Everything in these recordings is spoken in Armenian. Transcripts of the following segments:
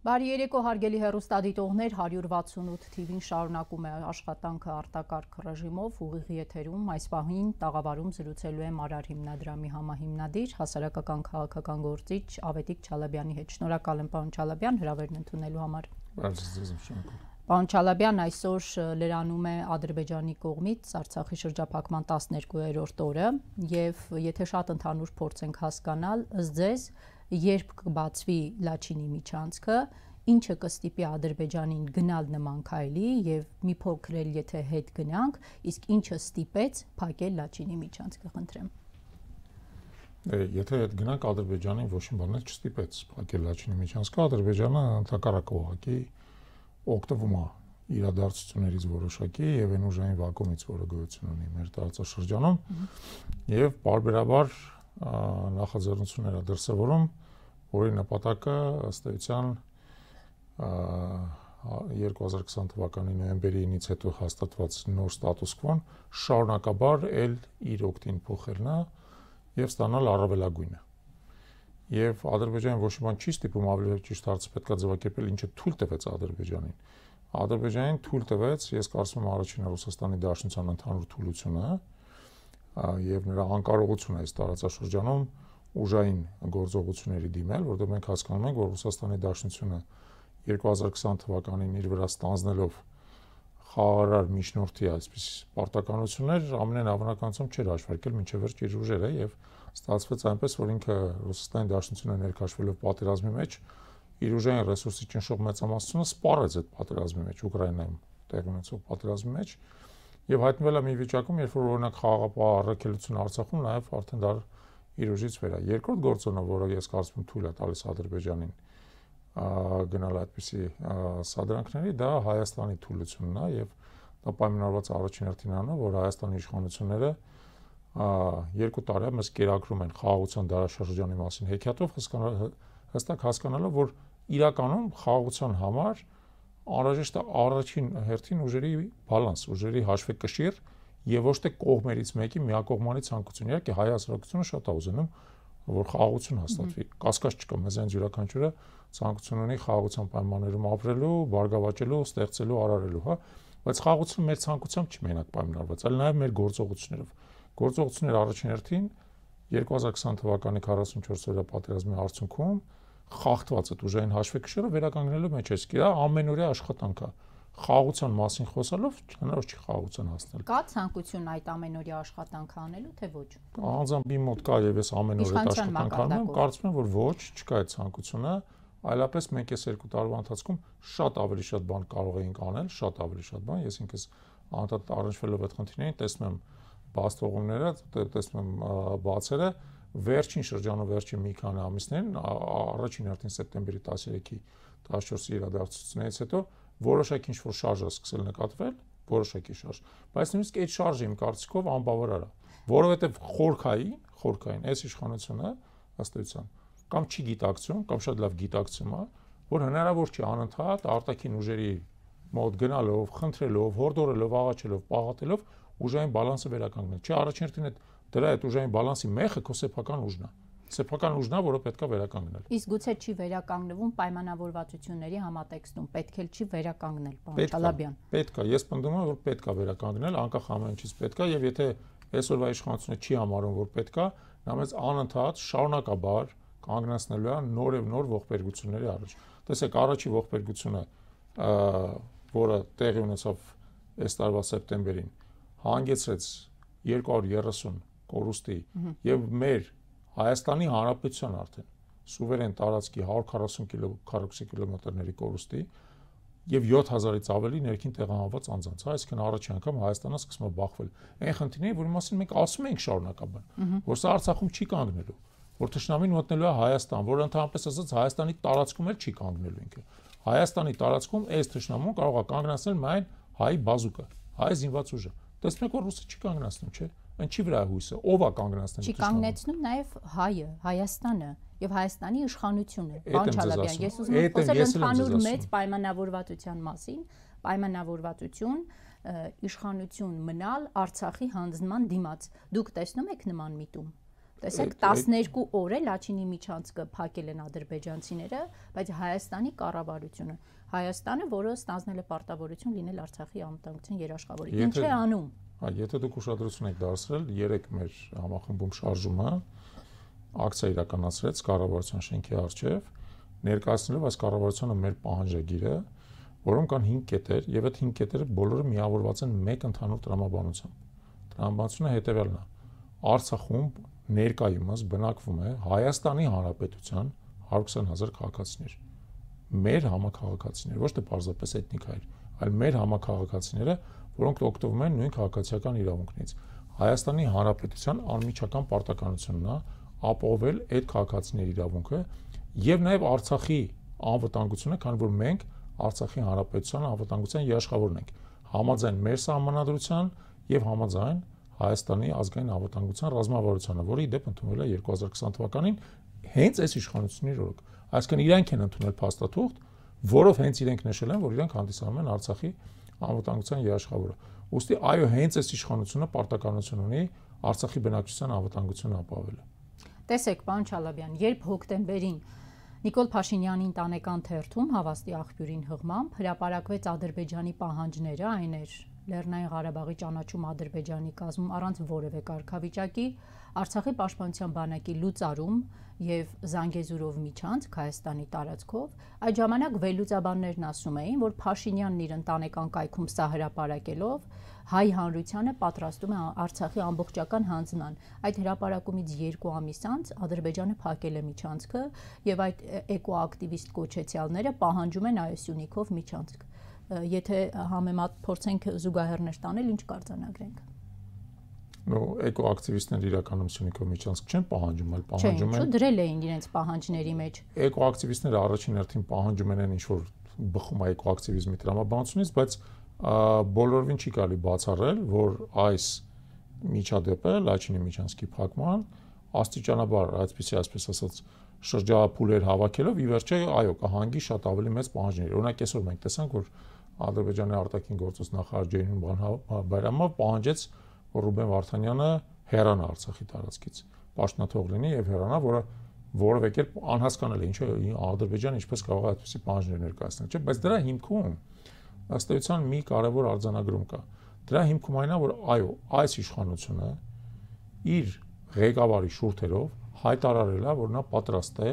Բարի երեկո հարգելի հերոստադիտողներ 168 TV-ին շարունակում է աշխատանքը արտակարգ ռեժիմով ուղիղ եթերում այս պահին տաղավարում զրուցելու է Մարար հիմնադրամի համահիմնադիր հասարակական քաղաքական գործիչ Ավետիք Չալաբյանի հետ։ Շնորհակալ եմ պարոն Չալաբյան հրավերն ընդունելու համար։ Պարոն Չալաբյան այսօր լրանում է Ադրբեջանի կողմից Արցախի շրջափակման 12-րդ օրը եւ եթե շատ ընդհանուր փորձենք հասկանալ ըստ ձեզ երբ կբացվի Լաչինի միջանցքը, ինչը կստիպի Ադրբեջանին գնալ նման քայլի եւ մի փոքր էլ եթե հետ գնանք, իսկ ինչը ստիպեց փակել Լաչինի միջանցքը, խնդրեմ։ Եթե հետ գնանք Ադրբեջանին ոչ մի բան չստիպեց փակել Լաչինի միջանցքը, Ադրբեջանը հակառակ ուղակի օգտվում է իրադարձություններից որոշակի եւ այն ուժային վակուումից, որը գոյություն ունի մեր տարածաշրջանում եւ բարբերաբար նախաձեռնություններ է դրսեւորում որի նպատակը ըստ էության 2020 թվականի նոյեմբերի 9-ից հետո հաստատված նոր ստատուս կվոն շարունակաբար էլ իր օկտին փոխելն է եւ ստանալ առավելագույնը։ Եվ Ադրբեջանը ոչ մի բան չի ստիպում ավելի ճիշտ հարցը պետքա ձևակերպել, ինչը թույլ տվեց Ադրբեջանին։ Ադրբեջանին թույլ տվեց, ես կարծում եմ առաջինը Ռուսաստանի Դաշնության ընդհանուր թուլությունը եւ նրա անկարողությունը այս տարածաշրջանում ուժային գործողությունների դիմել, որտեղ մենք հասկանում ենք, որ Ռուսաստանի Դաշնությունը 2020 թվականին իր վրա ստանձնելով խաղարար միջնորդի այսպես պարտականություններ ամենն ավանականացում չէր հաշվարկել մինչև վերջ իր ուժերը եւ ստացվեց այնպես, որ ինքը Ռուսաստանի Դաշնությունը ներքաշվելով պատերազմի մեջ իր ուժային ռեսուրսի ճնշող մեծամասնությունը սպառեց այդ պատերազմի մեջ Ուկրաինայում տեղի ունեցող պատերազմի մեջ եւ հայտնվել է մի վիճակում, երբ որ օրինակ խաղապահ առաքելություն Արցախում նաեւ արդեն դար դա իր ուժից վերա։ Երկրորդ գործոնը, որը ես կարծում թույլ է տալիս Ադրբեջանին գնալ այդպիսի սադրանքների, դա Հայաստանի թույլությունն է եւ դա պայմանավորված առաջին հերթին անա, որ Հայաստանի իշխանությունները երկու տարի մեզ կերակրում են խաղաղության դարաշրջանի մասին հեքիաթով հստակ հասկանալով, որ իրականում խաղաղության համար անհրաժեշտ է առաջին հերթին ուժերի բալանս, ուժերի հաշվեկշիռ, եւ ոչ թե կողմերից մեկի միակողմանի ցանկություն։ Իհարկե հայ հասարակությունը շատ է ուզենում որ խաղաղություն հաստատվի։ Կասկած չկա, մեզ այն յուրաքանչյուրը ցանկություն ունի խաղաղության պայմաններում ապրելու, բարգավաճելու, ստեղծելու, արարելու, հա, բայց խաղաղությունը մեր ցանկությամբ չի մենակ պայմանավորված, այլ նաեւ մեր գործողություններով։ Գործողությունները առաջին հերթին 2020 թվականի 44 օրյա պատերազմի արդյունքում խախտված այդ ուժային հաշվեկշիռը վերականգնելու մեջ է։ Իսկ դա ամենօրյա աշխատանք է խաղացան մասին խոսալով հնարավոր չի խաղացան հասնել։ Կա ցանկություն այդ ամենօրյա աշխատանքը անելու թե ոչ։ Անձամբ իմ մոտ կա եւ ես ամենօր այդ աշխատանքը անում, կարծում եմ որ ոչ, չկա այդ ցանկությունը, այլապես մենք այս երկու տարվա ընթացքում շատ ավելի շատ բան կարող էինք անել, շատ ավելի շատ բան։ Ես ինքս անդադար առնչվելով այդ խնդիրներին տեսնում եմ բաց թողումները, տեսնում եմ բացերը, վերջին շրջանում վերջին մի քանի ամիսներին առաջին հերթին սեպտեմբերի 13-ի 14-ի իրադարձություններից հետո որոշակի ինչ-որ շարժ է սկսել նկատվել, որոշակի շարժ, բայց նույնիսկ այդ շարժը իմ կարծիքով անբավարար է, որովհետև խորքային, խորքային այս իշխանությունը ըստ էության կամ չի գիտակցում, կամ շատ լավ գիտակցում է, որ հնարավոր չի անընդհատ արտաքին ուժերի մոտ գնալով, խնդրելով, հորդորելով, աղաչելով, պաղատելով ուժային բալանսը վերականգնել։ Չէ, առաջին հերթին այդ դրա այդ ուժային բալանսի մեխը քո սեփական ուժն է սեփական ուժն է, որը պետքա վերականգնել։ Իսկ գուցե չի վերականգնվում պայմանավորվածությունների համատեքստում, պետք էլ չի վերականգնել, պարոն Չալաբյան։ Պետքա, ես պնդում եմ, որ պետքա վերականգնել, անկախ ամենից պետքա, եւ եթե այսօրվա իշխանությունը չի համարում, որ պետքա, նա մեզ անընդհատ շարունակաբար կանգնեցնելու է նոր եւ նոր ողբերգությունների առաջ։ Տեսեք, առաջի ողբերգությունը, որը տեղի ունեցավ այս տարվա սեպտեմբերին, հանգեցրեց 230 կորուստի եւ մեր Հայաստանի Հանրապետության արդեն սուվերեն տարածքի 140 կիլոմետրների կորուստի եւ 7000-ից ավելի ներքին տեղահանված անձանց, հա, այսինքն առաջին անգամ Հայաստանը սկսում է բախվել այն խնդիրների, որի մասին մենք ասում ենք շարունակաբար, որ սա Արցախում չի կանգնելու, որ ճշնամին մտնելու է Հայաստան, որ ընդհանրապես ասած Հայաստանի տարածքում էլ չի կանգնելու ինքը։ Հայաստանի տարածքում այս ճշնամուն կարող է կանգնացնել միայն հայ բազուկը, հայ զինված ուժը։ Տեսնեք, որ ռուսը չի կանգնացնում, չէ՞ ինչի վրա հույսը ով է կանգնացնում չի կանգնեցնում նաև հայը հայաստանը եւ հայաստանի իշխանությունը պարոն Չալաբյան ես ուզում եմ խոսել ընդհանուր մեծ պայմանավորվածության մասին պայմանավորվածություն իշխանություն մնալ Արցախի հանձնման դիմաց։ Դուք տեսնում եք նման միտում։ Տեսեք 12 օր է Լաչինի միջանցքը փակել են ադրբեջանցիները, բայց Հայաստանի կառավարությունը, Հայաստանը, որը ստանձնել է պարտավորություն լինել Արցախի անվտանգության երաշխավորի, ինչ է անում։ Այ եթե դուք ուշադրություն եք դարձրել, երեք մեր համախմբում շարժումը ակցիա իրականացրեց կառավարության շենքի առջև, ներկայացնելով այս կառավարությանը մեր պահանջագիրը, որոնք կան 5 կետեր, եւ այդ 5 կետերը բոլորը միավորված են մեկ ընդհանուր տրամաբանությամբ։ Տրամաբանությունը հետեւյալն է. Արցախում ներկայումս բնակվում է Հայաստանի Հանրապետության 120.000 քաղաքացիներ։ Մեր համակարգացիներ, ոչ թե պարզապես էթնիկ հայեր, այլ մեր համակարգացիները 120.000 որոնք օգտվում են նույն քաղաքացիական իրավունքներից։ Հայաստանի Հանրապետության անմիջական պարտականությունն է ապահովել այդ քաղաքացիների իրավունքը եւ նաեւ Արցախի անվտանգությունը, քանի որ մենք Արցախի Հանրապետության անվտանգության երաշխավորն ենք համաձայն մեր համանadrության եւ համաձայն Հայաստանի ազգային անվտանգության ռազմավարությանը, որը իդեպ ընդունվել է 2020 թվականին հենց այս իշխանությունների օրոք։ Այսինքն իրենք են ընդունել փաստաթուղթ, որով հենց իրենք նշել են, որ իրենք հանդիսանում են Արցախի անվտանգության երաշխավորը։ Ոստի այո, հենց այս իշխանությունը պարտականություն ունի Արցախի բնակչության անվտանգությունը ապահովելը։ Տեսեք, պարոն Չալաբյան, երբ հոկտեմբերին Նիկոլ Փաշինյանի ընտանեկան թերթում հավաստի աղբյուրին հղմամբ հրապարակվեց Ադրբեջանի պահանջները, այն էր Լեռնային Ղարաբաղի ճանաչում Ադրբեջանի կազմում առանց որևէ կարգավիճակի, Արցախի պաշտպանության բանակի լուծարում եւ Զանգեզուրով միջանց Հայաստանի տարածքով, այդ ժամանակ վերլուծաբաններն ասում էին, որ Փաշինյանն իր ընտանեկան կայքում սա հրաապարակելով հայ հանրությանը պատրաստում է Արցախի ամբողջական հանձնան։ Այդ հրաապարակումից 2 ամիս անց Ադրբեջանը փակել է միջանցքը եւ այդ էկոակտիվիստ կոչեցյալները պահանջում են այս Սյունիքով միջանցք եթե համեմատ փորձենք զուգահեռներ տանել, ինչ կարձանագրենք նո էկոակտիվիստները իրականում Սյունիքով միջանցք չեն պահանջում, այլ պահանջում են Չէ, դրել էին իրենց պահանջների մեջ։ Էկոակտիվիստները առաջին հերթին պահանջում են ինչ որ բխում է էկոակտիվիզմի տրամաբանությունից, բայց բոլորովին չի կարելի բացառել, որ այս միջադեպը Լաչինի միջանցքի փակման աստիճանաբար այսպեսի այսպես ասած շրջափուլեր հավաքելով ի վերջո այո կհանգի շատ ավելի մեծ պահանջներ։ Օրինակ այսօր մենք տեսանք, որ Ադրբեջանի արտաքին գործոց նախարար Ջերմին Բայրամով հա- հա- պահանջեց, որ Ռուբեն Վարդանյանը հեռանա Արցախի տարածքից, պաշտոնաթող լինի եւ հեռանա, որը որևէ կերպ անհասկանալի է, ինչ Ադրբեջանը ինչպես կարող է այդպիսի պահանջներ ներկայացնել, չէ՞, բայց դրա հիմքում ըստ էության մի կարևոր արձանագրում կա։ Դրա հիմքում այն է, որ այո, այս իշխանությունը իր ղեկավարի շուրթերով հայտարարել է, որ նա պատրաստ է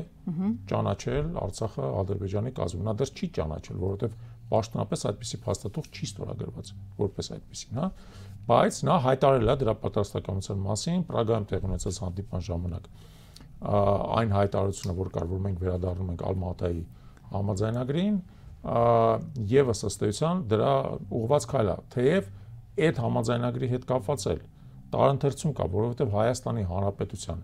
ճանաչել Արցախը Ադրբեջանի կազմում։ Նա դեռ չի ճանաչել, որովհետև պաշտոնապես այդպիսի փաստաթուղթ չի ստորագրված որպես այդպիսին, հա, բայց նա հայտարարել է դրա պատասխանատվության մասին Պրագայում տեղ ունեցած հանդիպման ժամանակ։ Այն հայտարարությունը, որ կար, որ մենք վերադառնում ենք Ալմատայի համաձայնագրին, եւս ըստ էության դրա ուղված քայլ է, թեև այդ համաձայնագրի հետ կապված էլ տարընթերցում կա, որովհետեւ Հայաստանի Հանրապետության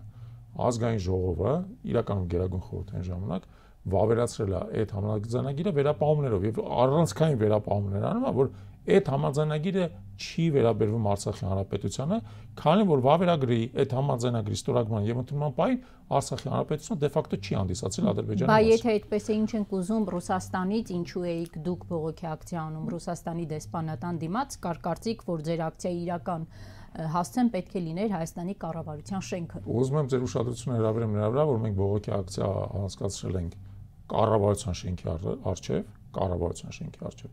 ազգային ժողովը իրականում գերագույն խորհրդային ժամանակ վավերացրել է այդ համաձայնագիրը վերապահումներով եւ առանցքային վերապահումներ անում է որ այդ համաձայնագիրը չի վերաբերվում Արցախի հանրապետությանը, քանի որ վավերագրի այդ համաձայնագրի ստորագրման եւ ընդունման պայն Արցախի հանրապետությունը դեֆակտո չի հանդիսացել Ադրբեջանի մաս։ Բայց եթե այդպես է, ինչ ենք ուզում Ռուսաստանից, ինչու էիք դուք բողոքի ակցիա անում Ռուսաստանի դեսպանատան դիմաց, կար կարծիք, որ ձեր ակցիա իրական հասցեն պետք է լիներ Հայաստանի կառավարության շենքը։ Ուզում եմ ձեր ուշադրությունը հրավիրեմ նրա վրա, որ մենք բողոքի ակցիա անցկացրել ենք կառավարության շենքի արչև, կառավարության շենքի արչև։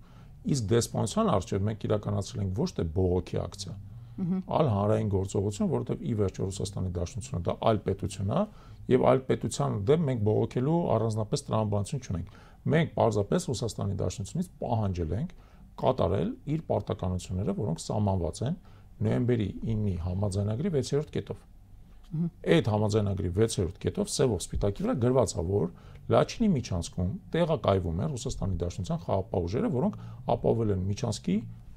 Իսկ դեսպանության արչև մենք իրականացրել ենք ոչ թե բողոքի ակցիա, այլ հանրային գործողություն, որովհետև ի վերջո Ռուսաստանի Դաշնությունը դա այլ պետություն է եւ այլ պետության դեմ մենք բողոքելու առանձնապես տրամաբանություն չունենք։ Մենք պարզապես Ռուսաստանի Դաշնությունից պահանջել ենք կատարել իր պարտականությունները, որոնք սահմանված են նոյեմբերի 9-ի համաձայնագրի 6-րդ կետով։ Այդ համաձայնագրի 6-րդ կետով Սևով Սպիտակի վրա գրված է, որ Լաչինի միջանցքում տեղակայվում են Ռուսաստանի Դաշնության խաղապահուժերը, որոնք ապահովել են միջանցքի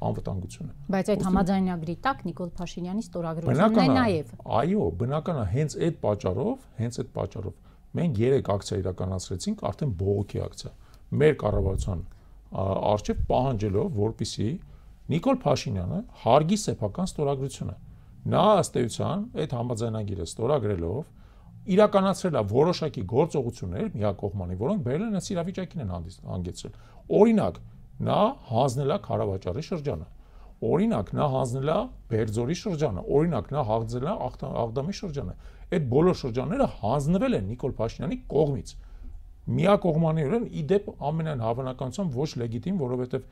անվտանգությունը։ Բայց այդ համաձայնագրի տակ Նիկոլ Փաշինյանի ստորագրությունն է նաև։ Այո, բնական է, հենց այդ պատճառով, հենց այդ պատճառով մենք 3 ակցիա իրականացրեցինք, արդեն բողոքի ակցիա։ Մեր կառավարության արժե պահանջելով, որպիսի Նիկոլ Փաշինյանը հարգի սեփական ստորագրությունը։ Նա ըստ էության այդ համաձայնագիրը ստորագրելով իրականացրել է որոշակի գործողություններ միակողմանի, որոնք բերել են այս իրավիճակին են հանգեցրել։ Օրինակ, նա հանձնել է Ղարաբաղի շրջանը։ Օրինակ, նա հանձնել է Բերձորի շրջանը, օրինակ, նա հանձնել է Աղդամի շրջանը։ Այդ բոլոր շրջանները հանձնվել են Նիկոլ Փաշինյանի կողմից։ Միակողմանիորեն իդեպ ամենայն հավանականությամբ ոչ լեգիտիմ, որովհետև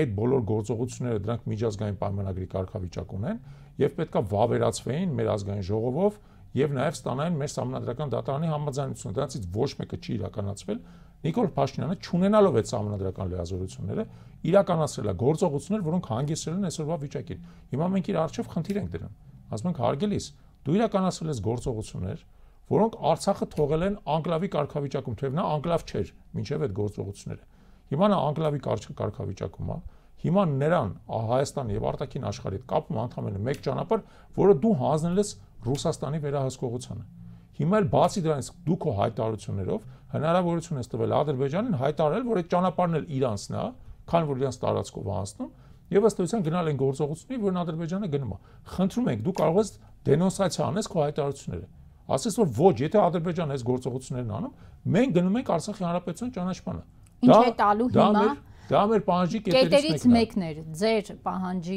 այդ բոլոր գործողությունները դրանք միջազգային պայմանագրի կարգավիճակ ունեն եւ պետքա վավերացվեին մեր ազգային ժողովով եւ նաեւ ստանային մեր համանդրական դատարանի համաձայնությունը։ Դրանից ոչ մեկը չի իրականացվել։ Նիկոլ Փաշինյանը ճանենալով այդ համանդրական լիազորությունները իրականացրել է գործողություններ, որոնք հանգեցրել են այսօրվա վիճակին։ Հիմա մենք իր արժեվ խնդիր ենք դրում։ Ասում ենք հարգելիս, դու իրականացրել ես գործողություններ, որոնք Արցախը թողել են անկլավի կարգավիճակում, թեև նա անկլավ չէր, ոչ էլ այդ գործողությունները։ Հիմա նա անկլավի կարգավիճակում է, կարգ Հիմա նրան Հայաստան եւ արտաքին աշխարհի հետ կապում ընդհանրապես մեկ ճանապարհ, որը դու հանձնել ես Ռուսաստանի վերահսկողությանը։ Հիմա էլ բացի դրանից դու քո հայտարարություններով հնարավորություն ես տվել Ադրբեջանին հայտարարել, որ այդ ճանապարհն էլ իրանցն է, քան որ իրանց տարածքով անցնում, եւ ըստ էության գնալ են գործողությունի, որն Ադրբեջանը գնում է։ Խնդրում ենք, դու կարող ես դենոնսացիա անես քո հայտարարությունները։ Ասես որ ոչ, եթե Ադրբեջանը այս գործողություններն անում, մենք գնում ենք Արցախի հանրապետության ճանաչմանը։ Ինչ է տալու հիմա Դա մեր պահանջի կետերից մեկն էր։ Ձեր պահանջի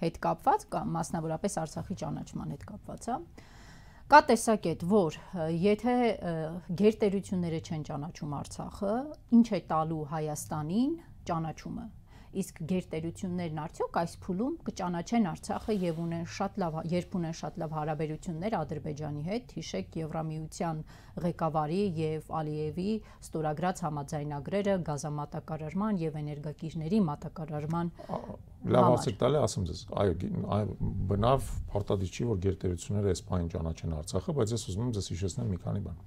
հետ կապված կամ մասնավորապես Արցախի ճանաչման հետ կապված, հա։ Կա տեսակետ, որ եթե գերտերությունները չեն ճանաչում Արցախը, ինչ է տալու Հայաստանին ճանաչումը իսկ գերտերություններն արդյոք այս փուլում կճանաչեն Արցախը եւ ունեն շատ լավ երբ ունեն շատ լավ հարաբերություններ Ադրբեջանի հետ, հիշեք Եվրամիության ղեկավարի եւ Ալիևի ստորագրած համաձայնագրերը գազամատակարարման եւ էներգակիրների մատակարարման լավ ասեք տալը ասում ես այո բնավ պարտադիր չի որ գերտերությունները այս բանը ճանաչեն Արցախը բայց ես ուզում եմ ձեզ հիշեցնել մի քանի բան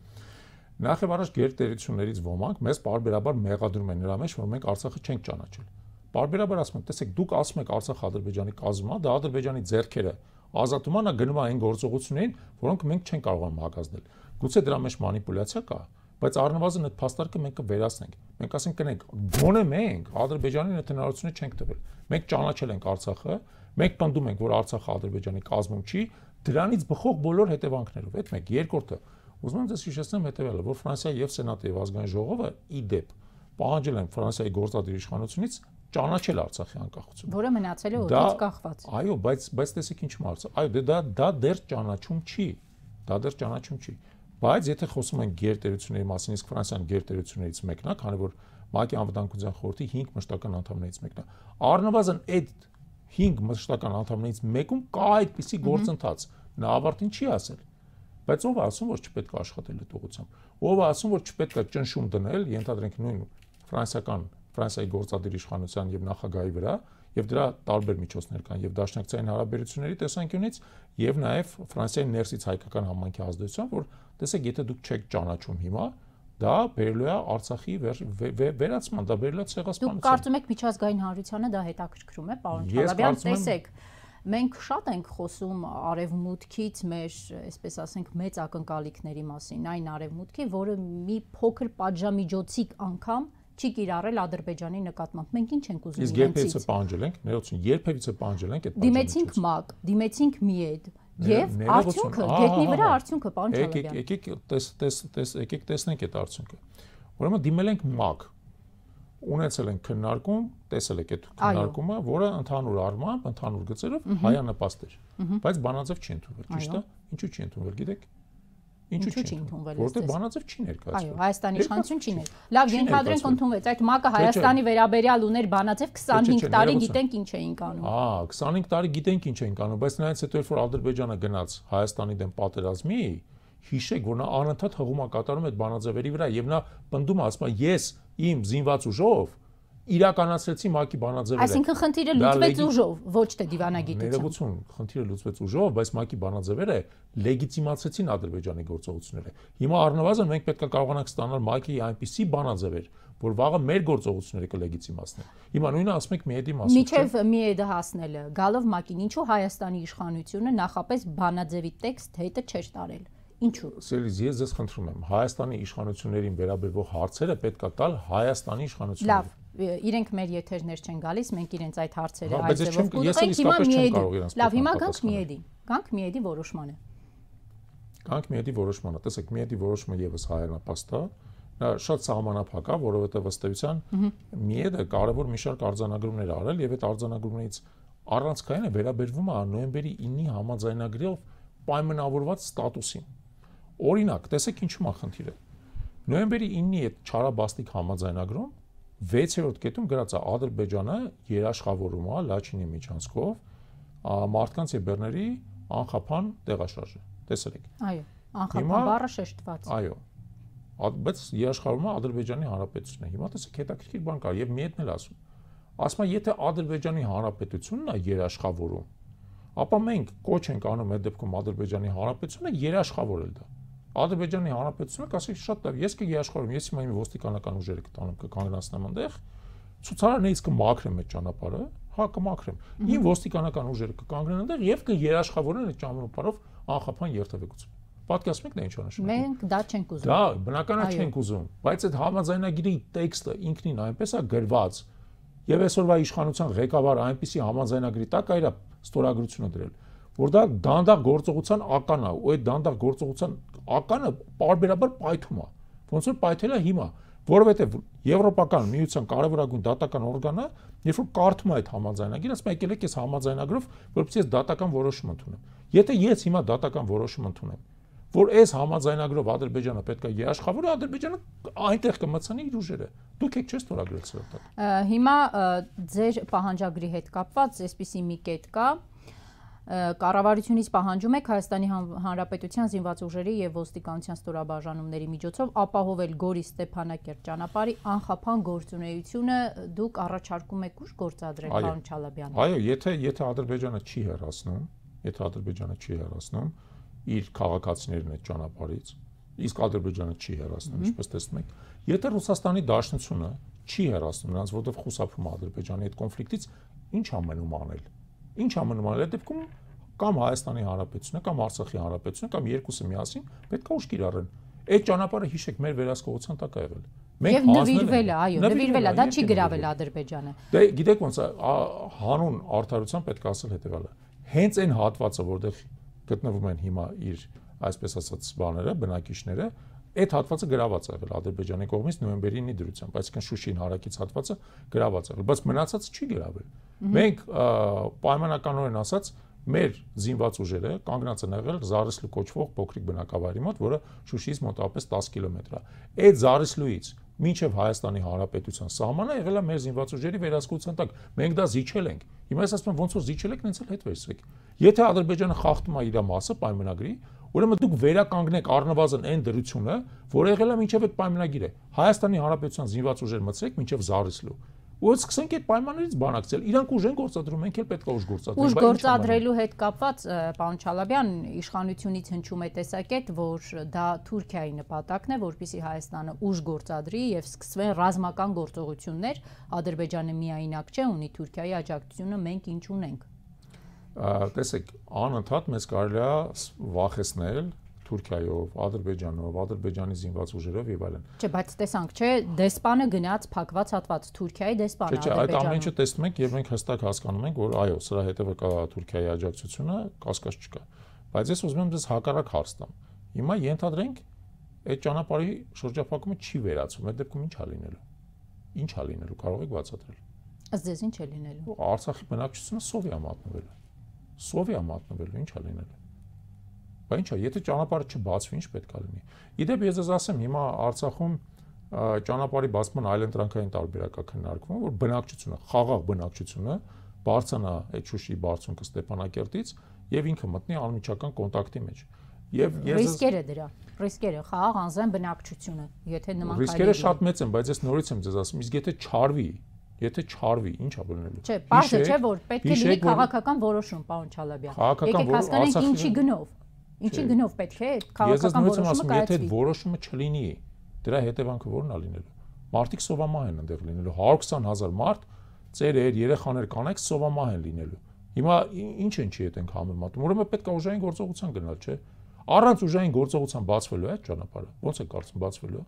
նախ եւ առաջ գերտերություններից ոմանք մեզ բարբերաբար մեղադրում են նրա մեջ որ մենք Արցախը չենք ճանաչել Բարբերաբար ասում եմ, տեսեք, դուք ասում եք Արցախ-Ադրբեջանի կազմա, դա Ադրբեջանի ձեռքերը ազատում է, նա գնում է այն գործողություններին, որոնք մենք չեն կարողանում հակազդել։ Գուցե դրա մեջ մանիպուլյացիա կա, բայց առնվազն այդ փաստարկը մենք կվերացնենք։ Մենք ասենք կնենք, գոնե մենք Ադրբեջանին այդ հնարավորությունը չենք տվել։ Մենք ճանաչել ենք Արցախը, մենք պնդում ենք, որ Արցախը Ադրբեջանի կազմում չի, դրանից բխող բոլոր հետևանքներով։ Այդ մեկ, երկրորդը, ուզում եմ ձեզ հիշեցնեմ հետևյալը, որ Ֆրանսիա եւ Սենատը եւ ազգային ժողովը ի դեպ պահանջել են Ֆրանսիայի գործադիր իշխանությունից ճանաչել Արցախի անկախությունը։ Որը մնացել է օդից կախված։ Այո, բայց բայց տեսեք ինչ մարց։ Այո, դե դա դա դեռ ճանաչում չի։ Դա դեռ ճանաչում չի։ Բայց եթե խոսում ենք գերտերությունների մասին, իսկ Ֆրանսիան գերտերություններից մեկն է, քանի որ ՄԱԿ-ի անվտանգության խորհրդի 5 մշտական անդամներից մեկն է։ Առնվազն այդ 5 մշտական անդամներից մեկում կա այդպիսի գործընթաց։ Նա ավարտին չի ասել բայց ով ասում որ չպետք է աշխատել այդ ուղությամբ ով ասում որ չպետք է ճնշում դնել ենթադրենք նույն ֆրանսիական Ֆրանսիայի գործադիր իշխանության եւ նախագահի վրա եւ դրա տարբեր միջոցներ կան եւ դաշնակցային հարաբերությունների տեսանկյունից եւ նաեւ Ֆրանսիայի ներսից հայկական համանքի ազդեցության, որ տեսեք, եթե դուք չեք ճանաչում հիմա, դա բերելու է Արցախի վեր, վերացման, դա բերելու է ցեղասպանություն։ Դուք կարծում եք միջազգային հանրությանը դա հետաքրքրում է, պարոն Չալաբյան, տեսեք։ Մենք շատ ենք խոսում արևմուտքից մեր, այսպես ասենք, մեծ ակնկալիքների մասին, այն արևմուտքի, որը մի փոքր պատժամիջոցիկ անգամ չի կիրառել Ադրբեջանի նկատմամբ։ Մենք ինչ ենք ուզում իրենցից։ Իսկ երբևիցե պանջել ենք, ներողություն, երբևիցե պանջել ենք այդ դիմեցինք մակ, դիմեցինք միեդ, Եվ արդյունքը, գետնի վրա արդյունքը, պարոն Չալավյան։ Եկեք, եկեք, տես, տես, տես, եկեք տեսնենք այդ արդյունքը։ Ուրեմն դիմել ենք ՄԱԿ։ Ունեցել ենք քննարկում, տեսել եք այդ քննարկումը, որը ընդհանուր առմամբ, ընդհանուր գծերով հայանպաստ էր։ Բայց բանաձև չի ընդունվել, ճիշտ է։ Ինչու չի ընդունվել, գիտեք։ Ինչու՞ չի ընդունվել այստեղ։ Որտե՞ղ բանաձև չի ներկայացվել։ Այո, Հայաստանի իշխանություն չի ներ։ Լավ, ենթադրենք ընդունվեց։ Այդ մակը Հայաստանի վերաբերյալ ուներ բանաձև 25 տարի գիտենք ինչ էինք անում։ Ահա, 25 տարի գիտենք ինչ էինք անում, բայց նրանից հետո երբ որ Ադրբեջանը գնաց Հայաստանի դեմ պատերազմի, հիշեք, որ նա անընդհատ հղումա կատարում է բանաձևերի վրա եւ նա պնդում է, ասում է, ես իմ զինված ուժով իրականացրեցի ՄԱԿ-ի բանաձևերը։ Այսինքն խնդիրը լուծվեց ուժով, ոչ թե դիվանագիտությամբ։ Ներողություն, խնդիրը լուծվեց ուժով, բայց ՄԱԿ-ի բանաձևերը լեգիտիմացեցին Ադրբեջանի գործողությունները։ Հիմա առնվազն մենք պետք է կարողանանք ստանալ ՄԱԿ-ի այնպիսի բանաձևեր, որ վաղը մեր գործողությունները կլեգիտիմացնեն։ Հիմա նույնը ասում եք Միեդի մասով։ Միչև Միեդը հասնելը, գալով ՄԱԿ-ին, ինչու Հայաստանի իշխանությունը նախապես բանաձևի տեքստ հետը չէր տարել։ Ինչու՞։ Սերիզ, ես ձեզ խնդրում եմ, Հայաստանի իշխանություններին վերաբերող հարցերը պետք է տալ Հայաստանի իշխանություններին։ Լավ, իրենք մեր եթերներ չեն գալիս, մենք իրենց այդ հարցերը այս ձևով կուտենք, հիմա միեդի։ Լավ, հիմա գանք միեդի։ Գանք միեդի որոշմանը։ Գանք միեդի որոշմանը։ Տեսեք, միեդի որոշումը եւս հայրենապաստ է նա շատ սահմանափակ է, որովհետեւ ըստ էության միեդը կարևոր մի շարք արձանագրումներ արել եւ այդ արձանագրումներից առանցքայինը վերաբերվում է նոյեմբերի 9-ի համաձայնագրով պայմանավորված ստատուսին։ Օրինակ, տեսեք ինչու՞մ է խնդիրը։ Նոյեմբերի 9-ի այդ չարաբաստիկ համաձայնագրում 6-րդ կետում գրած է Ադրբեջանը երաշխավորում է Լաչինի միջանցքով մարդկանց իբերների անխափան տեղաշարժը։ Տեսեք։ Այո, անխափան բառը շեշտված։ Այո։ Բայց երաշխավորումը Ադրբեջանի հանրապետությունն է։ Հիմա տեսեք հետաքրքիր բան կա եւ մի հետն էլ ասում։ Ասում է, եթե Ադրբեջանի հանրապետությունն է երաշխավորում, ապա մենք կոչ ենք անում այդ դեպքում Ադրբեջանի հանրապետությունը երաշխավորել դա։ Ա Ադրբեջանի հանրապետությունը կասի շատ լավ, ես կգիաշխարեմ, ես հիմա իմ ոստիկանական ուժերը կտանեմ, կկանգնացնեմ այնտեղ, ցուցարարներից կմաքրեմ այդ ճանապարհը, հա կմաքրեմ։ Իմ ոստիկանական ուժերը կկանգնեն այնտեղ եւ կերաշխավորեն այդ ճանապարհով անխափան երթևեկություն։ Պատկերացնեք նա ինչ նշանակում։ Մենք դա չենք ուզում։ Դա բնականաբար չենք ուզում, բայց այդ համաձայնագիրի տեքստը ինքնին այնպես է գրված, եւ այսօրվա իշխանության ղեկավարը այնպիսի համաձայնագրի տակ այրա ստորագրությունը դրել, որ դա դանդաղ գործողության ական է, ու այդ դանդաղ գործողության ականը բարբերաբար պայթում է։ Ոնց որ պայթելա հիմա, որովհետև Եվրոպական միության կարևորագույն դատական օրգանը, երբ որ կարդում է այդ համաձայնագիրը, ասում է եկել եք այս համաձայնագրով, որովհետև ես դատական որոշում ընդունեմ։ Եթե ես հիմա դատական որոշում ընդունեմ, որ այս համաձայնագրով Ադրբեջանը պետք է երաշխավորի, Ադրբեջանը այնտեղ կմցնի իր ուժերը։ Դուք եք չէ՞ ստորագրել սրտը։ Հիմա ձեր պահանջագրի հետ կապված այսպիսի մի կետ կա, կառավարությունից պահանջում եք Հայաստանի Հանրապետության զինված ուժերի եւ ոստիկանության ստորաբաժանումների միջոցով ապահովել Գորի Ստեփանակերտ ճանապարհի անխափան գործունեությունը դուք առաջարկում եք ուժ գործադրել Խան Չալաբյանին։ Այո, եթե եթե Ադրբեջանը չի հեռացնում, եթե Ադրբեջանը չի հեռացնում իր քաղաքացիներն այդ ճանապարհից, իսկ Ադրբեջանը չի հեռացնում, ինչպես տեսնում եք։ Եթե Ռուսաստանի Դաշնությունը չի հեռացնում նրանց, որովհետև խուսափում է Ադրբեջանի այդ կոնֆլիկտից, ի՞նչ ամենում անել։ Ինչ ա մնում այլ դեպքում կամ Հայաստանի Հանրապետությունը կամ Արցախի Հանրապետությունը կամ երկուսը միասին պետք է ուշ կիրառեն։ Այդ ճանապարհը հիշեք մեր վերահսկողության տակ է եղել։ Մենք նվիրվել է, այո, նվիրվել է, դա չի գրավել Ադրբեջանը։ Դե գիտեք ոնց է, հանուն արդարության պետք է ասել հետեւալը։ Հենց այն հատվածը, որտեղ գտնվում են հիմա իր այսպես ասած բաները, բնակիչները, Այդ հատվածը գրաված է եղել Ադրբեջանի կողմից նոյեմբերի 9-ի դրությամբ, այսինքն Շուշին հարակից հատվածը գրաված է եղել, բայց մնացածը չի գրավել։ Մենք պայմանականորեն ասած մեր զինված ուժերը կանգնած են եղել Զարեսլու կոչվող փոքրիկ բնակավայրի մոտ, որը Շուշից մոտավորապես 10 կիլոմետր է։ Այդ Զարեսլուից մինչև Հայաստանի Հանրապետության սահմանը եղել է մեր զինված ուժերի վերահսկության տակ։ Մենք դա զիջել ենք։ Հիմա ես ասում եմ, ոնց որ զիջել եք, նենց էլ հետ վերցրեք։ Եթե Ադրբեջանը խախտում է իր մասը պայմանագրի, Ուրեմն դուք վերականգնեք առնվազն այն դրությունը, որ եղել է մինչև այդ պայմանագիրը։ Հայաստանի Հանրապետության զինված ուժեր մցրեք մինչև Զարիսլու։ Ու ես սկսենք այդ պայմաններից բանակցել։ Իրանք ուժ են գործադրում, ենք էլ պետք է ուժ գործադրենք։ Ուժ գործադրելու հետ կապված պարոն Չալաբյան իշխանությունից հնչում է տեսակետ, որ դա Թուրքիայի նպատակն է, որպիսի Հայաստանը ուժ գործադրի եւ սկսվեն ռազմական գործողություններ։ Ադրբեջանը միայնակ չէ, ունի Թուրքիայի աջակցությունը, մենք ինչ ունենք տեսեք, անընդհատ մեզ կարելի է վախեցնել Թուրքիայով, Ադրբեջանով, Ադրբեջանի զինված ուժերով եւ այլն։ Չէ, բայց տեսանք, չէ, դեսպանը գնաց փակված հատված Թուրքիայի դեսպանը Ադրբեջանում։ Չէ, այդ ամեն ինչը տեսնում ենք եւ մենք հստակ հասկանում ենք, որ այո, սրա հետեւը կա Թուրքիայի աջակցությունը, կասկած չկա։ Բայց ես ուզում եմ ձեզ հակառակ հարց տամ։ Հիմա ենթադրենք, այդ ճանապարհի շրջափակումը չի վերացվում, այդ դեպքում ի՞նչ է լինելու։ Ինչ է լինելու, կարող եք բացատրել։ Ըստ ձեզ ի՞նչ է լինելու։ Արցախի բնակչությունը սովի է մատնվելու սովիա մատնվելու, ի՞նչ է լինել։ Բա ի՞նչ է, եթե ճանապարհը չբացվի, ի՞նչ պետք է լինի։ Իդեպ ես ես ասեմ, հիմա Արցախում ճանապարհի բացման այլընտրանքային տարբերակա քննարկվում, որ բնակչությունը, խաղաղ բնակչությունը բարձանա այդ Շուշի բարձունքը Ստեփանակերտից եւ ինքը մտնի անմիջական կոնտակտի մեջ։ Եվ ես ռիսկերը դրա, ռիսկերը խաղաղ անձայն բնակչությունը, եթե նման կարելի։ Ռիսկերը շատ մեծ են, բայց ես նորից եմ ձեզ ասում, իսկ եթե չարվի, եթե չարվի, ի՞նչ է բնելու։ Չէ, բարձր չէ որ պետք է լինի քաղաքական որոշում, պարոն Չալաբյան։ Եկեք հասկանանք ինչի գնով։ Ինչի գնով պետք է քաղաքական որոշումը կայացվի։ Ես ասում եմ, եթե այդ որոշումը չլինի, դրա հետևանքը ո՞րն է լինելու։ Մարդիկ սովամահ են այնտեղ լինելու 120000 մարդ, ծերեր, երեխաներ կանեք սովամահ են լինելու։ Հիմա ի՞նչ են չի հետ ենք համեմատում։ Ուրեմն պետք է ուժային գործողության գնալ, չէ՞։ Առանց ուժային գործողության բացվելու է ճանապարհը։ Ոնց է կարծում բացվելու է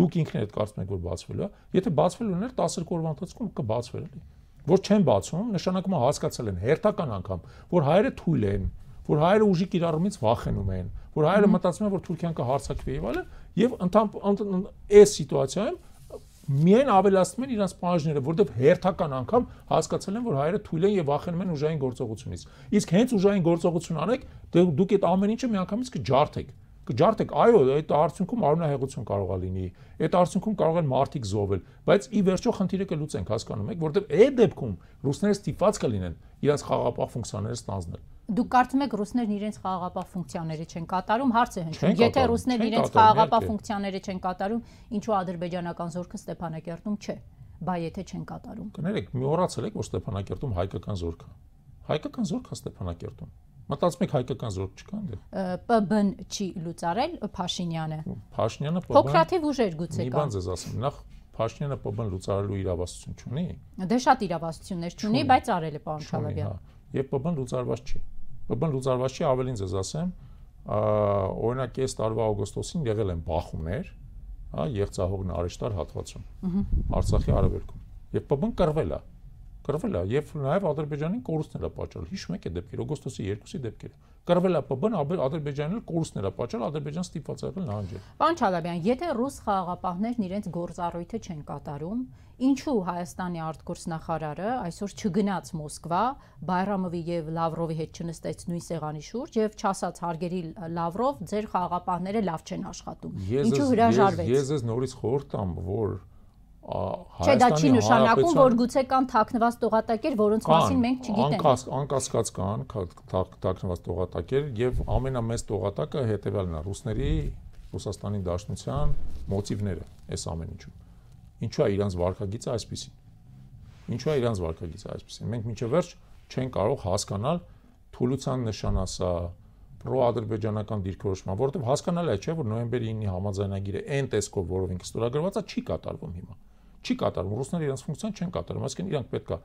դուք ինքներդ կարծում եք որ բացվելու է, եթե բացվելու ուներ 10 օրվա ընթացքում կբացվեր էլի։ Որ չեն բացում, նշանակում է հասկացել են հերթական անգամ, որ հայերը թույլ են, որ հայերը ուժի կիրառումից վախենում են, որ հայերը մտածում են, որ Թուրքիան կհարցակվի եւ այլն, եւ ընդհանրապես այս սիտուացիայում միայն ավելացնում են իրանց պահանջները, որովհետև հերթական անգամ հասկացել են, որ հայերը թույլ են եւ վախենում են ուժային գործողությունից։ Իսկ հենց ուժային գործողություն անեք, դե դուք այդ ամեն ինչը միանգամից կջարդեք կջարդեք, այո, այդ արդյունքում արունահեղություն կարող է լինի, այդ արդյունքում կարող են մարդիկ զոհվել, բայց ի վերջո խնդիրը կլուծենք, հասկանում եք, որովհետև այդ դեպքում ռուսները ստիպված կլինեն իրենց խաղապահ ֆունկցիաները ստանձնել դուք կարծում եք ռուսներն իրենց խաղաղապահ ֆունկցիաները չեն կատարում հարց է հնչում եթե ռուսներն իրենց խաղաղապահ ֆունկցիաները չեն կատարում ինչու ադրբեջանական զորքը Ստեփանակերտում չէ բա եթե չեն կատարում կներեք մի օրացել եք որ Ստեփանակերտում հայկական զորք է հայկական զորք է Ստեփանակերտում Մտածում եք հայկական զորք չկան դե։ ՊԲ-ն չի լուծարել Փաշինյանը։ Փաշինյանը ՊԲ-ն Փոքրաթիվ ուժեր գուցե կա։ Մի բան ձեզ ասեմ, նախ Փաշինյանը ՊԲ-ն լուծարելու իրավասություն չունի։ Դե շատ իրավասություններ չունի, բայց արել է պարոն Քալավյան։ հա, Եվ ՊԲ-ն լուծարված չի։ ՊԲ-ն լուծարված չի, ավելին ձեզ ասեմ, օրինակ այս տարվա օգոստոսին եղել են բախումներ, հա, Եղծահողն Արեշտար հատվածում։ Արցախի արևելքում։ Եվ ՊԲ-ն կռվել է։ Ա կրվել է եւ նաեւ Ադրբեջանին կորուստներ է պատճառել։ Հիշում եք այդ դեպքերը, օգոստոսի 2-ի դեպքերը։ Կրվել է ՊԲ-ն, Ադրբեջանին կորուստներ է պատճառել, Ադրբեջան ստիպված եղել նահանջել։ Պարոն Չալաբյան, եթե ռուս խաղաղապահներն իրենց գործառույթը չեն կատարում, ինչու Հայաստանի արտգործնախարարը այսօր չգնաց Մոսկվա, Բայրամովի եւ Լավրովի հետ չնստեց նույն սեղանի շուրջ եւ չասաց հարգելի Լավրով, ձեր խաղաղապահները լավ չեն աշխատում։ Ինչու հրաժարվեց։ Ես ես նորից խորհուրդ տամ, որ Չէ, դա չի նշանակում, որ գուցե կան թաքնված տողատակեր, որոնց մասին մենք չգիտենք։ Անկասկած կան թաքնված տողատակեր եւ ամենամեծ տողատակը հետեւյալն է՝ ռուսների Ռուսաստանի Դաշնության մոտիվները այս ամեն ինչում։ Ինչու է իրանց վարկագիծը այսպեսին։ Ինչու է իրանց վարկագիծը այսպեսին։ Մենք միջի վերջ չեն կարող հասկանալ թուլության նշանասա պրոադրբեջանական դիրքորոշման, որովհետև հասկանալի է, չէ՞, որ նոյեմբերի 9-ի համաձայնագիրը այն տեսքով, որով ինքը ստորագրված է, չի կատարվում հիմա չի կատարվում։ Ռուսները իրենց ֆունկցիան չեն կատարում, այսինքն իրանք պետք է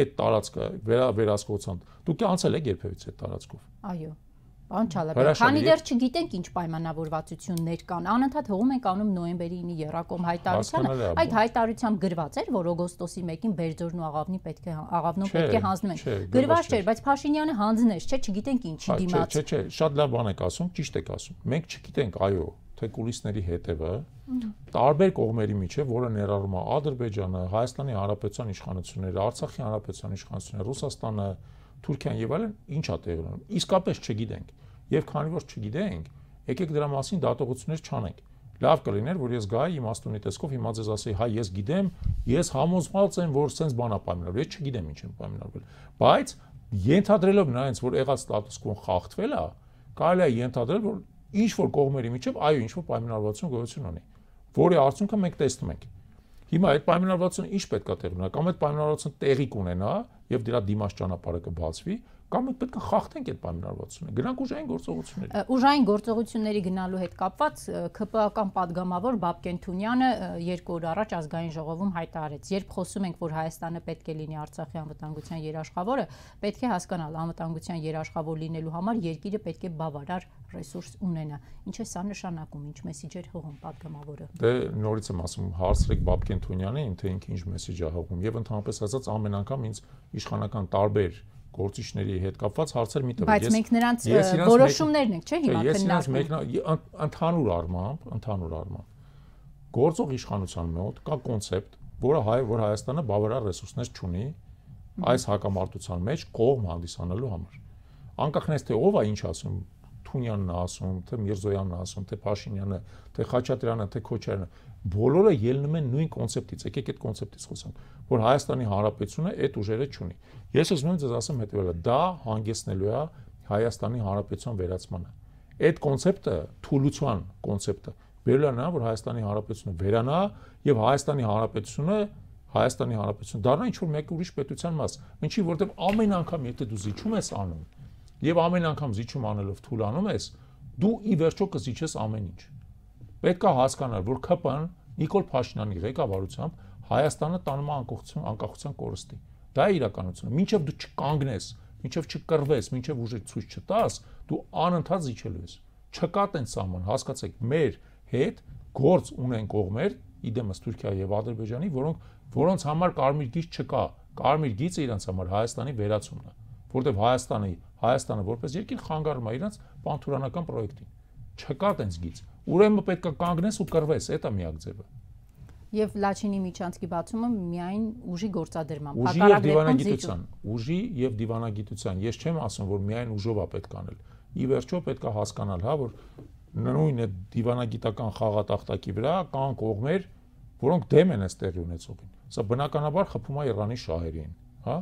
այդ տարածքը վերա վերահսկողության։ Դուք անցել եք երբևից այդ տարածքով։ Այո։ Պարոն Չալապյան, քանի դեռ չգիտենք ինչ պայմանավորվածություններ կան, անընդհատ հողում ենք անում նոեմբերի 9-ի Եռակոմ հայտարարությանը, այդ հայտարարությամբ գրված էր, որ օգոստոսի 1-ին Բերձորն ու Աղավնի պետք է Աղավնոն պետք է հանձնվեն։ Գրված չէր, բայց Փաշինյանը հանձնեց, չէ, չգիտենք ինչի դիմաց։ Չէ, չէ, շատ լավ բան եք ասում, ճիշտ եք ասում։ Մենք չգիտենք, այո, թե կուլիսների հետևը տարբեր կողմերի միջև, որը ներառում է Ադրբեջանը, Հայաստանի Հանրապետության իշխանությունները, Արցախի Հանրապետության իշխանությունները, Ռուսաստանը, Թուրքիան եւ այլն, ինչա տեղի ունենում։ Իսկապես չգիտենք։ Եվ քանի որ չգիտենք, եկեք դրա մասին դատողություններ չանենք։ Լավ կլիներ, որ ես գայի իմ աստունի տեսքով հիմա ձեզ ասեի, հայ, ես գիտեմ, ես համոզված եմ, որ սենց բան է պայմանավորվել, ես չգիտեմ ինչ եմ պայմանավորվել։ Բայց ենթադրելով նրանց, որ եղած ստատուս կոն խախտվել է, կարելի է ենթադրել, որ ինչ որ կողմերի միջև այո ինչ որ պայմանավորվածություն գոյություն ունի, որի արդյունքը մենք տեսնում ենք։ Հիմա այդ պայմանավորվածությունը ինչ պետք է տեղնա, կամ այդ պայմանավորվածությունը տեղի կունենա եւ դրա դիմաց ճանապարհը կբացվի, կամ մենք պետք է խախտենք այդ պայմանավորվածությունը գրանք ուժային գործողությունների ուժային գործողությունների գնալու հետ կապված ԿՊԱ-ական падգամավոր Բաբկեն Թունյանը երկու օր առաջ ազգային ժողովում հայտարարեց երբ խոսում ենք որ Հայաստանը պետք է լինի Արցախի անվտանգության երաշխավորը պետք է հասկանալ անվտանգության երաշխավոր լինելու համար երկիրը պետք է բավարար ռեսուրս ունենա ինչ է սա նշանակում ինչ մեսիջեր հողում падգամավորը դե նորից եմ ասում հարցրեք Բաբկեն Թունյանին թե ինքը ինչ մեսիջ է հողում եւ ընդհանրապես ասած ամեն անգամ ինձ իշխանական տարբեր գործիչների հետ կապված հարցեր մի տվել։ Բայց մենք նրանց որոշումներն ենք, չէ՞ հիմա քննարկում։ Ես իրենց մեկնա ընդհանուր առմամբ, ընդհանուր առմամբ գործող իշխանության մոտ կա կոնցեպտ, որը հայ որ Հայաստանը բավարար ռեսուրսներ չունի այս հակամարտության մեջ կողմ հանդիսանալու համար։ Անկախ նես թե ով է ինչ ասում, Թունյանն ասում, թե Միրզոյանն ասում, թե Փաշինյանը, թե Խաչատրյանը, թե Քոչարյանը, բոլորը ելնում են նույն կոնցեպտից։ Եկեք այդ կոնցեպտից խոսանք, որ Հայաստանի Հանրապետությունը այդ ուժերը չունի։ Ես ուզում եմ ձեզ ասեմ հետևելը՝ դա հանգեցնելու է Հայաստանի Հանրապետության վերացմանը։ Այդ կոնցեպտը թուլության կոնցեպտը վերել է նա, որ Հայաստանի Հանրապետությունը վերանա եւ Հայաստանի Հանրապետությունը Հայաստանի Հանրապետություն դառնա ինչ որ մեկ ուրիշ պետության մաս։ Ինչի որտեղ ամեն անգամ եթե դու զիջում ես անում, եւ ամեն անգամ զիջում անելով թուլանում ես, դու ի վերջո կզիջես ամեն ինչ։ Պետք է հասկանալ, որ ԿՊ-ն Նիկոլ Փաշինյանի ղեկավարությամբ Հայաստանը տանում է անկողություն, անկախության կորստի։ Դա է իրականությունը։ Մինչև դու չկանգնես, մինչև չկռվես, մինչև ուժը ցույց չտաս, դու անընդհատ զիջելու ես։ Չկա տենց սահման, հասկացեք, մեր հետ գործ ունեն կողմեր, իդեմս Թուրքիա եւ Ադրբեջանի, որոնք որոնց համար կարմիր գիծ չկա։ Կարմիր գիծը իրենց համար Հայաստանի վերացումն է, որտեղ Հայաստանի Հայաստանը որպես երկիր խանգարում է իրաց պանթուրանական պրոյեկտին։ Չկա տենց գից։ Ուրեմն պետք է կանգնես ու կռվես, դա միակ ձևը եւ Լաչինի միջանցքի բացումը միայն ուժի գործադրման ուժի եւ դիվանագիտության ուժի եւ դիվանագիտության ես չեմ ասում որ միայն ուժով է պետք անել ի վերջո պետք է հասկանալ հա որ նույն այդ դիվանագիտական խաղատախտակի վրա կան կողմեր որոնք դեմ են այս տեղի ունեցողին սա բնականաբար խփում է Իրանի շահերին հա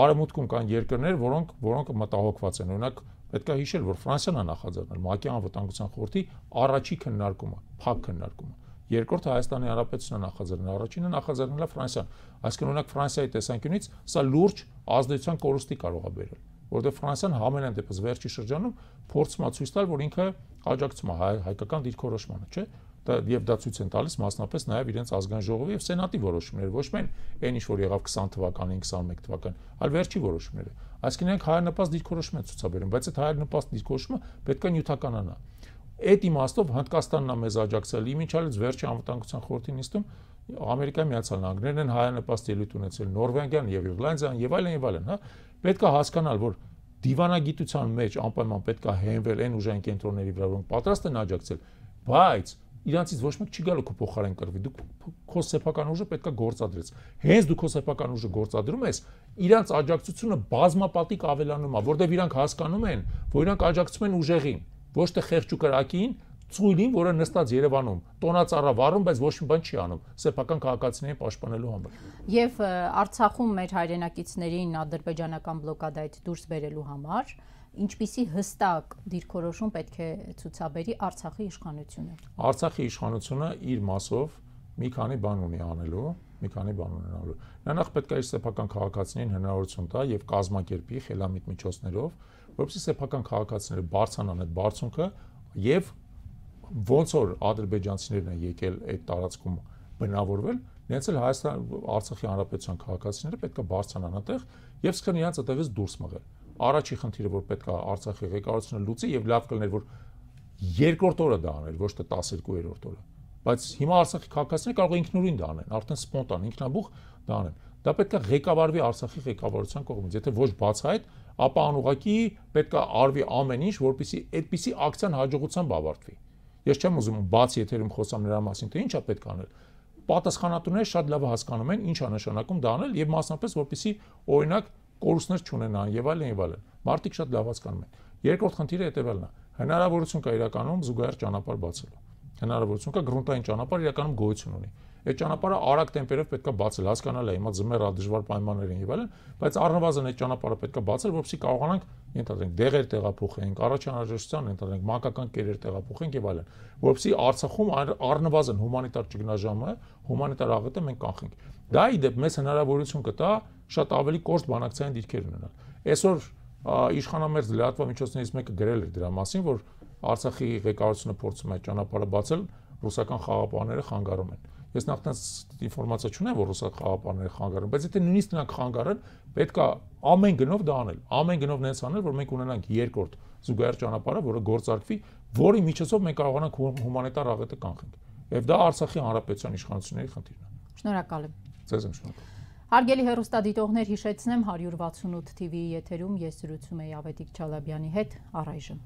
արևմուտքում կան երկրներ, որոնք որոնք մտահոգված են։ Օրինակ, պետք է հիշել, որ Ֆրանսիան է նախաձեռնել ՄԱԿ-ի անվտանգության խորհրդի առաջի քննարկումը, փակ քննարկումը։ Երկրորդ Հայաստանի Հանրապետությունը նախաձեռնել, առաջինը նախաձեռնել է Ֆրանսիան։ Այսինքն օրինակ Ֆրանսիայի տեսանկյունից սա լուրջ ազդեցության կորուստի կարող է բերել, որտեղ Ֆրանսիան համենայն դեպս վերջի շրջանում փորձում է ցույց տալ, որ ինքը աջակցում է հայկական դիրքորոշմանը, չէ՞ եւ դա ցույց են տալիս մասնապես նաեւ իրենց ազգային ժողովի եւ սենատի որոշումները, ոչ միայն այն ինչ որ եղավ 20 թվականին, 21 թվականին, այլ վերջի որոշումները։ Այսինքն իրենք հայրնպաստ դիրքորոշում են ցուցաբերում, բայց այդ հայրնպաստ դիրքորոշումը պետք է նյութականանա։ Այդ իմաստով Հնդկաստանն է մեզ աջակցել, իմիջալից վերջի անվտանգության խորհրդի նիստում Ամերիկայի Միացյալ Նահանգներն են հայանպաստ ելույթ ունեցել Նորվեգիան եւ Իռլանդիան եւ այլն եւ այլն, հա։ Պետք է հասկանալ, որ դիվանագիտության մեջ անպայման պետք է հենվել այն ուժային կենտրոնների վրա, որոնք պատրաստ են աջակցել, բայց իրանցից ոչ մեկ չի գալու քո փոխարեն կրվի։ Դու քո սեփական ուժը պետքա գործադրես։ Հենց դու քո սեփական ուժը գործադրում ես, իրանց աջակցությունը բազմապատիկ ավելանում է, որտեղ իրանք հասկանում են, որ իրանք աջակցում են ուժեղին, ոչ թե խեղճ ու կրակին, ծույլին, որը նստած Երևանում, տոնածառա վառում, բայց ոչ մի բան չի անում սեփական քաղաքացիներին պաշտպանելու համար։ Եվ Արցախում մեր հայրենակիցներին ադրբեջանական բլոկադայից դուրս բերելու համար ինչպիսի հստակ դիրքորոշում պետք է ցուցաբերի Արցախի իշխանությունը։ Արցախի իշխանությունը իր մասով մի քանի բան ունի անելու, մի քանի բան ունենալու։ Նա նախ պետք է իր սեփական քաղաքացիներին հնարավորություն տա եւ կազմակերպի խելամիտ միջոցներով, որովհետեւ սեփական քաղաքացիները բարձանան այդ բարձունքը եւ ոնց որ ադրբեջանցիներն են եկել այդ տարածքում բնավորվել, նենց էլ Հայաստան Արցախի հանրապետության քաղաքացիները պետք է բարձրանան այդտեղ եւ սկսեն իրենց այդտեղից դուրս մղել առաջի խնդիրը, որ պետք է Արցախի ղեկավարությունը լուծի եւ լավ կլներ, որ երկրորդ օրը դա աներ, ոչ թե 12-րդ օրը։ Բայց հիմա Արցախի քաղաքացիները կարող են ինքնուրույն դա անեն, արդեն սպոնտան, ինքնաբուխ դա անեն։ Դա պետք է ղեկավարվի Արցախի ղեկավարության կողմից, եթե ոչ բացահայտ, ապա անուղակի պետք է արվի ամեն ինչ, որպիսի այդպիսի ակցիան հաջողությամբ ավարտվի։ Ես չեմ ուզում բացի եթերում խոսամ նրա մասին, թե ինչա պետք անել պատասխանատուները շատ լավ հասկանում են ինչ է նշանակում դա անել եւ մասնապես որպեսի օրինակ կորուստներ չունենան եւ այլն եւ այլն։ Մարտիկ շատ լավացք անում են։ Երկրորդ խնդիրը հետեւյալն է։ Հնարավորություն կա իրականում զուգահեռ ճանապարհ բացելու։ Հնարավորություն կա գրունտային ճանապարհ իրականում գոյություն ունի այդ ճանապարհը արագ տեմպերով պետքա բացել, հասկանալ է, հիմա ձմեռ դժվար պայմաններ են եւ այլն, բայց առնվազն այդ ճանապարհը պետքա բացել, որպեսզի կարողանանք ենթադրենք դեղեր տեղափոխենք, առաջանարժեշտության ենթադրենք մանկական կերեր տեղափոխենք եւ այլն, որպեսզի Արցախում առնվազն հումանիտար ճգնաժամը, հումանիտար աղետը մենք կանխենք։ Դա ի դեպ մեզ հնարավորություն կտա շատ ավելի կորտ բանակցային դիրքեր ունենալ։ Այսօր իշխանամերձ լրատվամիջոցներից մեկը գրել էր դրա մասին, որ Արցախի ղեկավարությունը փորձում է ճանապարհը բացել ռուսական խաղապահները խանգարում են։ Ես նախ տես ինֆորմացիա չունեմ, որ ռուսական խաղապանները խանգարեն, բայց եթե նույնիսկ նրանք խանգարեն, պետք է ամեն գնով դա անել, ամեն գնով նենց անել, որ մենք ունենանք երկրորդ զուգահեռ ճանապարհը, որը գործարկվի, որի միջոցով մենք կարողանանք հումանիտար աղետը կանխենք։ Եվ դա Արցախի հանրապետության իշխանությունների խնդիրն է։ Շնորհակալ եմ։ Ձեզ եմ շնորհակալ։ Հարգելի հերոստադիտողներ, հիշեցնեմ 168 TV-ի եթերում ես զրուցում եի Ավետիք Չալաբյանի հետ առայժմ։